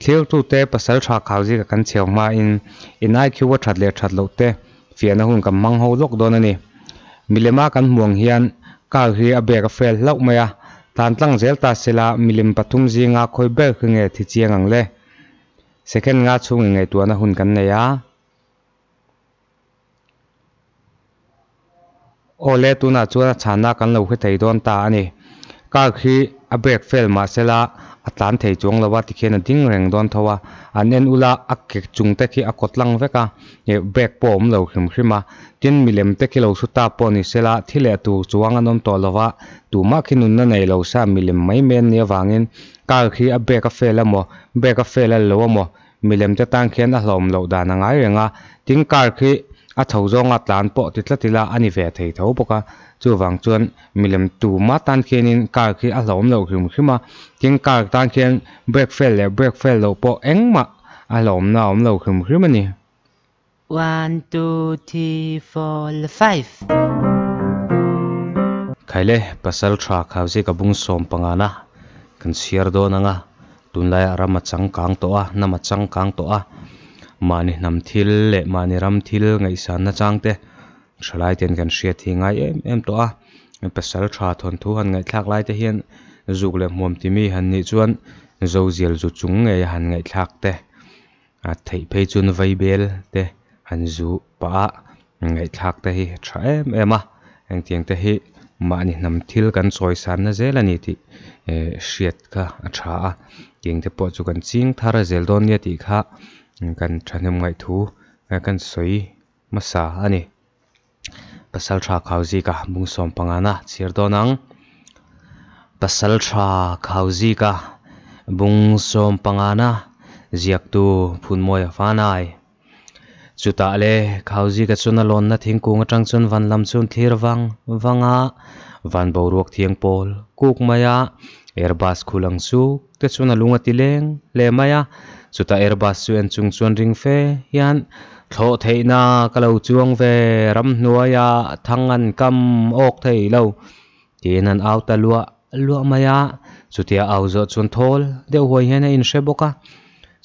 thlir tu te pasal tha khaw ji ka kan cheu mà in in IQ wa that le that lo te fiana hun kam mang ho này, don ani milema kan muang hian ka hi a be ka fel lau maya tan tlang zel ta sela gì pathum ji nga khoi nghe khenge thi chiang ang le second nga chung ngai tuana hun kan ne ya ole tuna chuan chana kan lo khe thei don ta này, ka khi a bek fel ma sela atlan thei chuang lawa tikhen a ding reng don thowa an en ula akek chung te khi akotlang veka e bag pawm lo hrim hrima tin milem te khi lo su ta paw ni sela thile tu chuang anom to lawa tu ma khinun na nei lo sa milem mai men ne wangin kal khi a bag a fel amo bag a fel lo amo milem te tang khen a hlom lo da na ngai renga tin kar khi a tho zonga tlan po titla tila ani ve thei tho boka chu wang chuan milem tu ma tan khen khianin kar khi a hlom lo hrim hrima ting kar tan khen break fail le break fail lo po engma a hlom na om lo hrim hrim 1 2 3 4 5 five le pasal thra khawsi ka bung som pangana kan siar do nanga tunlai rama chang kang to a nama chang kang to a mani nam thil le mani ram thil ngai san na chang te thralai ten kan hria thi ngai em em to a pasal tha thon thu han ngai thlak lai te hian zuk le muam ti mi han ni chuan zo zial zu chung nge han ngai thlak te a thei phei chun vai bel te han zu pa ngai thlak te hi tha em em a eng tiang te hi mani nam thil kan choi san na zel ani ti e, hriat kha a tha a tiang te pawh chu kan ching thara zel don ne ti kha a takan si a kzbns ngt kauzika bung sâwm pangana ziaktu punmaia fa ua kzkaln igkungatan vanlam n tir vanga vanboruak thiang pal kuk maia arbas kulang suk te chuna lungati leng le maa ta airbus chu en chung chuan ring fe hian thlo theina kalo chuang ve ram hnuaya thangan kam ok thei lo tin an auta lua lua maya chutia au zo chun thol deuh huai hian a in hre bawk a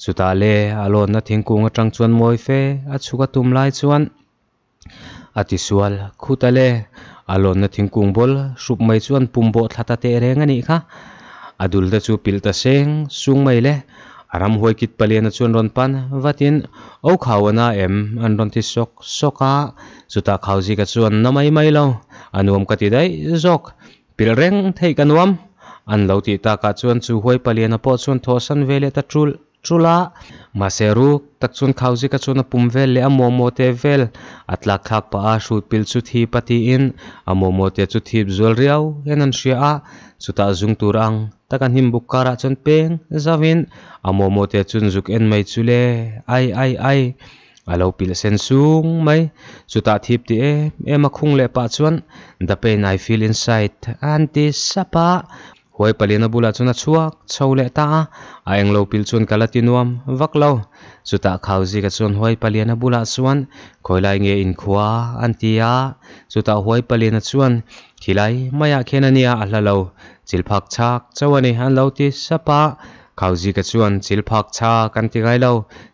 chuta le a lawn na thingkung atang chuan mawi fe a chuka tum lai chuan ati sual khuta le a lawn na thingkung bol hrup mai chuan pumbo thlata te reng ani kha adul da chu pilta seng sung mai le อรำหวยกิดเปลี่ยนชวนรอนปันวัดินโอข่าวนาเอ็มอันรอนที่สกสก้าสุดาข่าวจีกชวนน้ำไม่ไม่ล่าอันวมกติได้จกปิลเร่งเทกันวมอันเลาติตากชวนชูหวยเปลี่ยนปอดชวนทอสันเวลตะจุลจุลามาเซรุตักชวนข่าวจีกชวนปุ่มเวลเลอมโมเทเวลอัตลักษณ์ปะอาชูปิลสุดที่ปฏิอินอโมโมเตจุดที่จุลเรียวเฮนั่นเชียสุดาจุงตัวรัง takan him Bukara chon peng zavin mo te chun juk en mai chule ai ai ai alo pil sen sung mai chuta thip ti e em khung le pa chuan the pain i feel inside anti sapa hoi palina bula chuna chuak chho le ta a eng lo pil chun kalatinuam vaklo chuta khauji ka chun hoi palina bula chuan khoilai nge in khuwa antia chuta hoi palina chuan khilai maya khenania a hlalo chilphak chak chawani han lo ti sapa ข่าวจีกชวนจิลพักชากันที่ไงเรา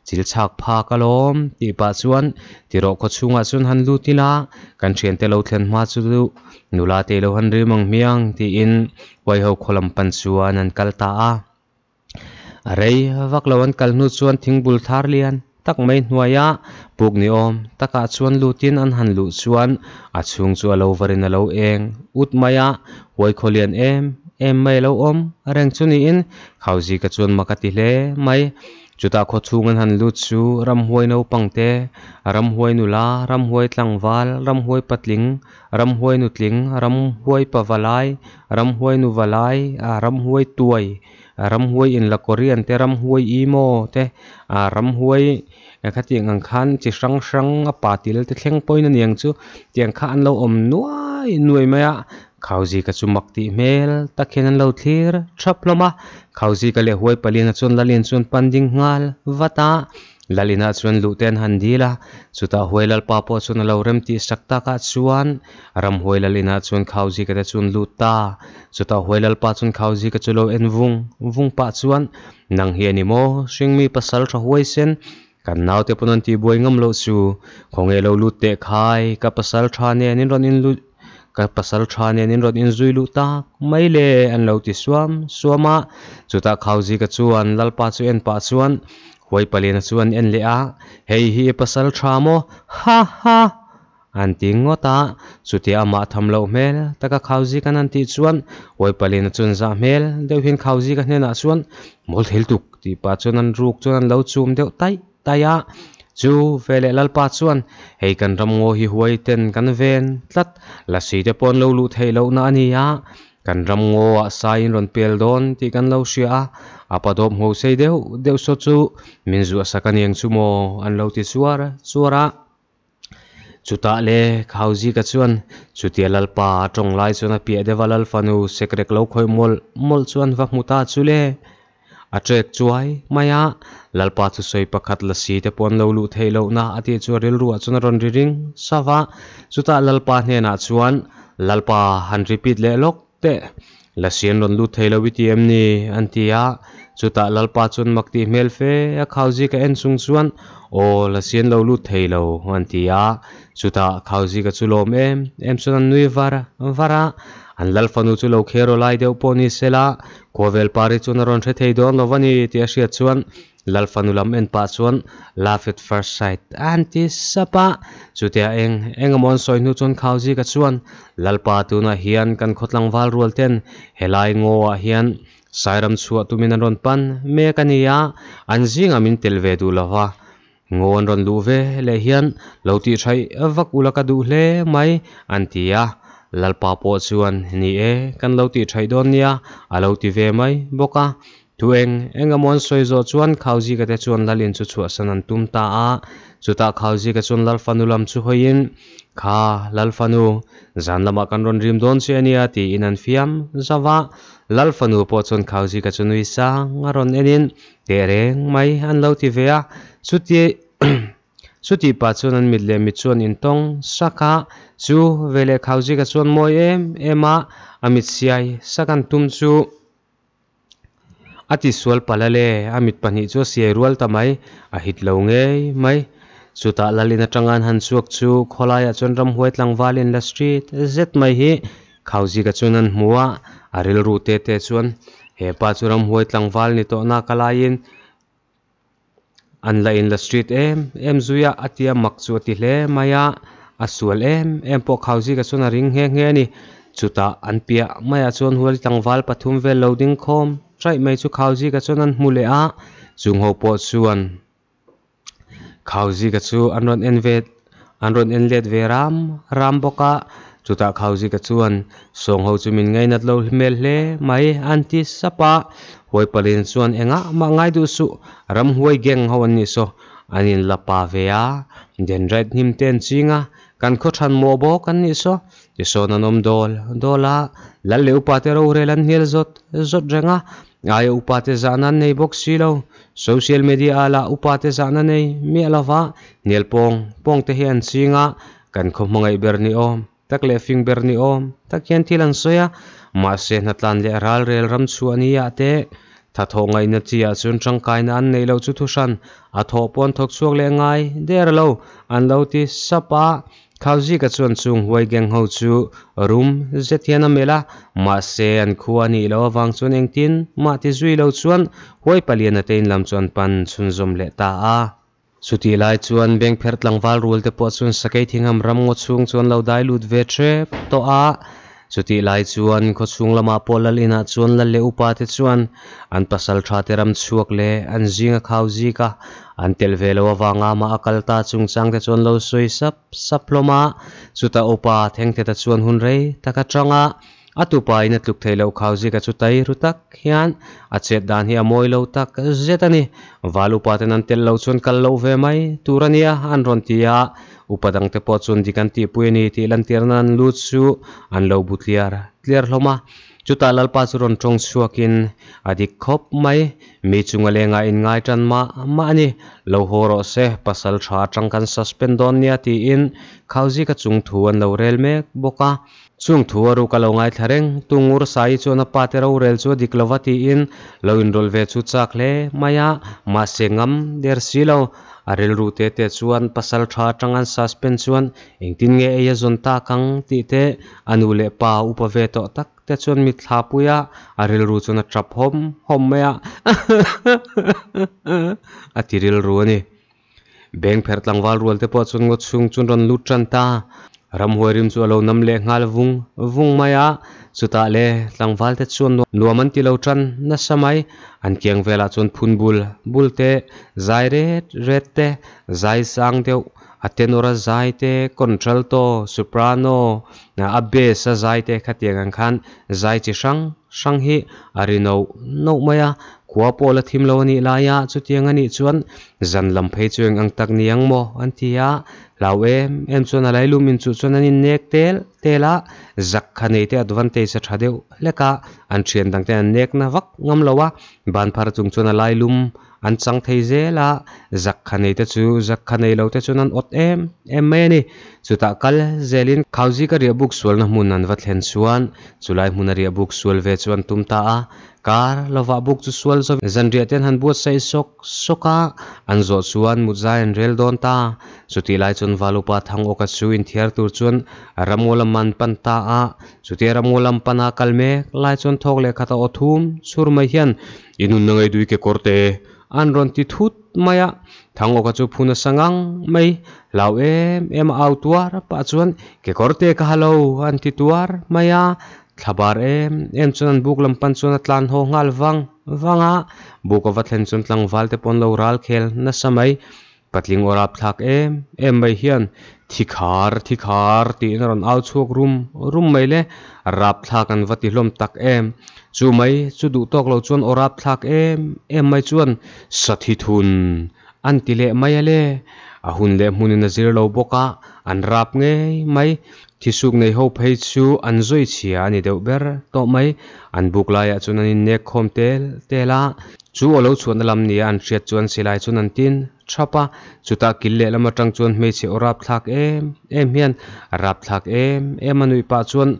จิลชักพักกลมตีปัจชวนที่เราก็ช่วงชวนหันลุติละกันเชียนเตลเอาเทียนมาชุดุนุลาเตลหันริมังเมียงที่อินไว้เขาคลัมปันชวนนันกัลตาอะไรวักลวันกัลนุชวนทิ้งบุลทาร์เลียนตักไม่หน่วยะปลูกนิอมตักอาชวนลูตินอันหันลุชวนอาชวงชัวเราวรินเราเองอุดมายะไว้คเลียนเอมเอ็มไม่เลวอมเร่งชุนีอินเขาจีกระจวนมากติเลไม่จุดาขชูงันหันลุชูรำหวยนูปังเตรำหวยนุลารำหวยตังวาลรำหวยปัตลิงรำหวยนุตลิงรำหวยปวลายรำหวยนุวลายรำหวยตวยรำหวยอินละกเรียนเตรำหวยอีโมเตรำหวยคติยังขันจิสังสังอปาติเลตเข่งปอยนันยังชูเตียงขันเราอมนวยนวยไหมอะ khawji ka chumak ti mel takhen an lo thlir thaploma khawji ka le huai palina chon lalin chon panding ngal vata lalina ah chuan luten han dila chuta huailal pa po chun lâu rem ti sakta ka ah chuan ram huailalina ah chuan khawji ka te chun luta chuta huailal pa chun khawji ka lâu en vung vung pa năng hiền hiani mo mi pasal tha huai sen kan nau te punan ti buai lâu su, chu khonge lâu lut te khai ka pasal tha anh anin ron in ka pasal thane nin rot in zuilu ta mai le an lo ti suam suama ah, chuta khauji ka chuan lalpa chu en pa chuan hoi palena chuan en le a ah. hei hi e pasal thamo ha ha an ti ngota chuti ama tham lo mel taka khauji kan an ti chuan hoi palena chun za mel deu hin khauji ka hnena ah chuan mol hil tuk ti pa chuan an ruk chuan an lo chum deuh tai taya chu vele lalpa chuan hei kan ramngo hi huai ten kan ven tlat la si te pon lo lu thei lo na ani a kan ramngo a sain ron pel don ti kan lo sia a apadom ho sei deu deu so chu minzu sakan yang chu mo an lo ti chuara chuara chuta le khauji ka chuan chutia lalpa tong lai chuna pia devalal fanu sekrek lo khoi mol mol chuan muta chu le atrek chuai maya lalpa chu soi pakhat la si te pon lo lu thei lo na ati chu ril ru chuna ron ri ring sawa chuta lalpa hne na chuan lalpa han repeat le lok te la sian ron lu thei lo wi ti em ni antia chuta lalpa chun makti hmel fe a khauji ka en sung chuan o la sian lo lu thei lo antia chuta khauji ka chulom em em chuan nui vara vara an lalfanuchu lo khero lai deuh pawh ni sela khuavel pari chu na rawn hre thei dawn lo vani tih a hriat chuan lalfanulam en pa chuan love at first sight an ti sapa chutia eng engemawn soihnu chuan khauji ka chuan lalpa tuna hian kan khotlang wal rual ten helai ngaw a hian sairam chhuah tumin an rawn pan mek ania an zingamin telve du lova ngaw an rawn lu ve le hian lo tih thai vak ulaka du hle mai an tia lalpa po chuan ni e kan lo ti thai don nia a lo ti ve mai boka thueng engamon soizo chuan khauji ka te chuan lalin chu chu san an tum ta a chuta khauji ka chuan lal fanulam chu hoin kha lal fanu zan zanlama kan ron rim don che ania ti in an fiam zawa lal fanu po chuan khauji ka chu nui sa ngaron enin te reng mai an lo ti ve a chuti sutipa chun an mit le micuan in tong saka cu vele khau zika chuan mai em ema a mit sia atm ak u amhuai tlangvali tlangalalaiin an la in la street em em zuya atia makchu ti hle maya asual em em po khauzi ka chuna ring he nge ni chuta an pia maya chon hual tangwal pathum vel loading khom trai mai chu khauzi ka chon an hmule a chung ho po chuan khauzi ka chu anron en vet anron en let ve ram ram boka chuta khauji ka chuan song ho chumin ngai nat lo hmel hle mai anti sapa huay palin chuan enga ma ngai du su ram huay geng ho ni so anin lapa vea den red him ten singa kan kho than mo bo kan ni so ti so na nom dol dola la le upa te ro re lan hel zot zot renga ai upa te zana nei box silo social media ala upa te zana nei mi alawa nel pong pong te hian chinga kan kho mangai ber ni om aw takhian thil an sawia mahse hnatlân leh râlrêlram chhu a ni ah te thathawh ngaihna ctiahchun ṭangkâina an neih loh chu thuhran a thawhpanthawkchuak leh ngâi dêr lo an lo ti sapa khauzika chuan chung huai geng ho chu rm zethiana mea mahse an khua a ni lo a vângchun engtin mahti zui lo chuan huaipaliana teinlam chuan pan chunzawm leh ta a suti lai chuan bank phert langwal rul te pawh chuan sakei thingam ram ngo chung chuan lo dai lut ve tre to a chuti lai chuan kho chung lama polal ina chuan la le upa te chuan an pasal tha te ram chuak le an zinga khaw ji ka an tel ve lo awanga ma akal ta chung chang te chuan lo soi sap saploma chuta upa theng te ta chuan hun rei taka tanga atupaina tlukthe theilo khauzi ka chu tai ru hian a chet dan hi a lo tak zetani valu paten an tel lo chun kal lo ve mai turania an ron tia upadang te po chun dikanti ti puini ti lan tirnan lu chu an lo butliar clear hloma chuta lalpa churon tong suakin adik khop mai mi chunga lenga in ngai tan ma ma ni lo horo se pasal tha tang kan suspend don nia ti in khauji ka chung thu an lo rel mek boka chung thu aru ka lo ngai thareng tungur sai chu na pa te ro rel chu diklowa ti in lo in ve chu chak le maya ma sengam der silo arel ru te te chuan pasal tha tangan suspend chuan engtin nge eya zon ta kang ti te anu pa upave to tak te chuan mi thla puia a ril ru chuan a tap hom hom mai a a ti ril ru ani beng pher tlang wal rual te pawh chuan ngot chung chun ron lu tran ta ram huarim chu alo nam le ngal vung vung mai a chuta le tlang wal te chuan nuam an ti lo tran na samai an kiang vela chuan phun bul bul te zai ret ret te zai sang deuh atenora zaite contralto soprano na abes a zaite khatiang ang khan zai chi sang sang hi arino no maya kwa pola thim lo ni la ya chu tiang ani chuan zan lam phei chuang ang tak niang mo an thia law em em chuan alai lum in chu chuan an in nek tel tela zak khane te advantage tha deu leka an thian dang te an nek na vak ngam lowa ban phar chung chuan alai lum an chang thei zela zakha nei te chu zakha nei lo te chu nan ot em em nè, me ni chuta kal zelin khauji ka ria buk sual na mun an vatlen chuan chulai mun ria buk sual ve chuan tumta a kar lova buk chu sual zo zan ria ten han buat sai sok soka an zo chuan muzain rel don ta chuti lai chun valupa thang oka chu in thiar tur ramu ramolam man pan ta a pan ramolam pana kalme lai chun thok le khata othum sur mai hian inun nangai ke corte an ron ti thut mai a thang oka chu phuna sangang mai lau em em au pa chuan ke korte ka halo an ti tuar mai a thabar em em chuan an buk lampan chuan atlan ho ngal wang wanga buka vatlen chuan tlang valte pon lo ral khel na samai patling orap thlak em em hiền mai hian thikhar thì tin ron au chuk room room mai le rap thlak an vati lom tắc em chú mai chú du tóc lo chuan orap thlak em em mai chuan sathi thun an ti le mai le a hun le hmun na zir lo boka an rap nghe mai thi suk nei ho phei chú an zoi chia anh deuh ber to mai an buk lai a chuan an nek khom tel à chú chu alo chuan lam ni an hriat chuan silai chun an tin chú ta thapa chuta làm lama tang mấy hmei che orap thlak em em hian rap thlak em em anh anui pa chuan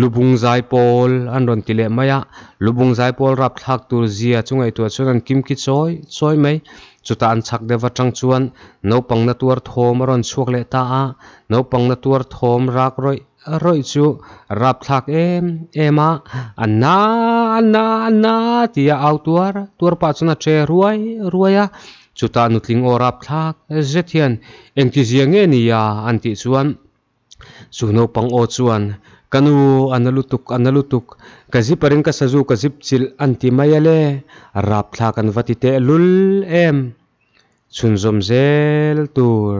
lubung zai pol an ron tile maya lubung zai pol rap thlak tur zia chungai tu chuan an kim soi soi ki choi choi mai chuta an chak dewa tang chuan no pangna tuar thom ron chuak le ta nấu bằng nát tuar thom rác rồi roi chu rap thak em ema anna anna anna tia autuar tuar pa chuna che ruai ruaya chuta nutling o rap thak zethian engti zianghe nia anti chuan suno pang o chuan kanu analutuk analutuk kazi parin ka sazu ka zip chil anti mayale rap thak anwati te lul em chunjom zel tur